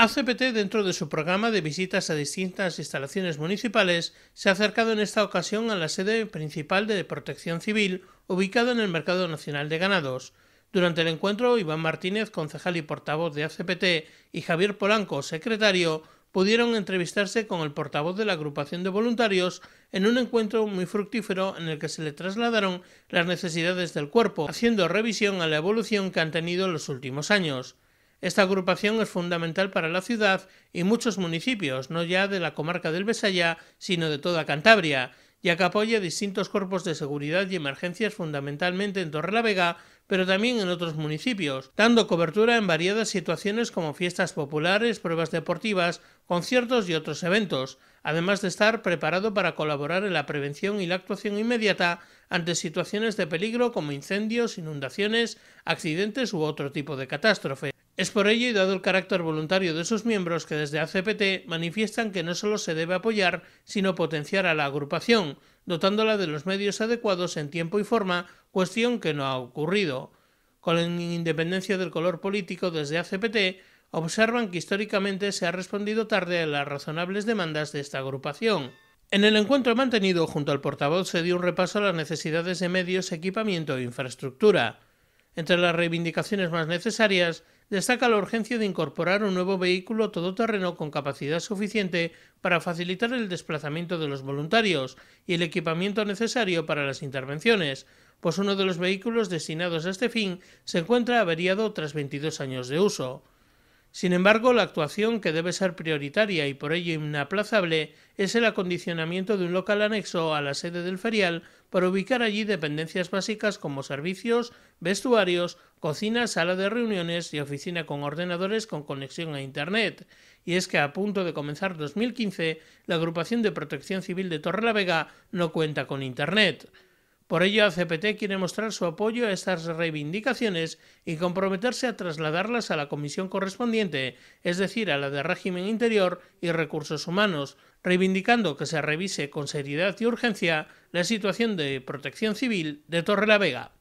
ACPT, dentro de su programa de visitas a distintas instalaciones municipales, se ha acercado en esta ocasión a la sede principal de Protección Civil, ubicada en el Mercado Nacional de Ganados. Durante el encuentro, Iván Martínez, concejal y portavoz de ACPT, y Javier Polanco, secretario, pudieron entrevistarse con el portavoz de la agrupación de voluntarios en un encuentro muy fructífero en el que se le trasladaron las necesidades del cuerpo, haciendo revisión a la evolución que han tenido en los últimos años. Esta agrupación es fundamental para la ciudad y muchos municipios, no ya de la comarca del Besaya, sino de toda Cantabria, ya que apoya distintos cuerpos de seguridad y emergencias fundamentalmente en Vega, pero también en otros municipios, dando cobertura en variadas situaciones como fiestas populares, pruebas deportivas, conciertos y otros eventos, además de estar preparado para colaborar en la prevención y la actuación inmediata ante situaciones de peligro como incendios, inundaciones, accidentes u otro tipo de catástrofe. Es por ello y dado el carácter voluntario de sus miembros que desde ACPT manifiestan que no solo se debe apoyar, sino potenciar a la agrupación, dotándola de los medios adecuados en tiempo y forma, cuestión que no ha ocurrido. Con independencia del color político desde ACPT, observan que históricamente se ha respondido tarde a las razonables demandas de esta agrupación. En el encuentro mantenido junto al portavoz se dio un repaso a las necesidades de medios, equipamiento e infraestructura. Entre las reivindicaciones más necesarias destaca la urgencia de incorporar un nuevo vehículo todoterreno con capacidad suficiente para facilitar el desplazamiento de los voluntarios y el equipamiento necesario para las intervenciones, pues uno de los vehículos destinados a este fin se encuentra averiado tras 22 años de uso. Sin embargo, la actuación que debe ser prioritaria y por ello inaplazable es el acondicionamiento de un local anexo a la sede del ferial para ubicar allí dependencias básicas como servicios, vestuarios, cocina, sala de reuniones y oficina con ordenadores con conexión a Internet. Y es que a punto de comenzar 2015, la agrupación de protección civil de Torrelavega no cuenta con Internet. Por ello, ACPT quiere mostrar su apoyo a estas reivindicaciones y comprometerse a trasladarlas a la comisión correspondiente, es decir, a la de Régimen Interior y Recursos Humanos, reivindicando que se revise con seriedad y urgencia la situación de protección civil de Torre la Vega.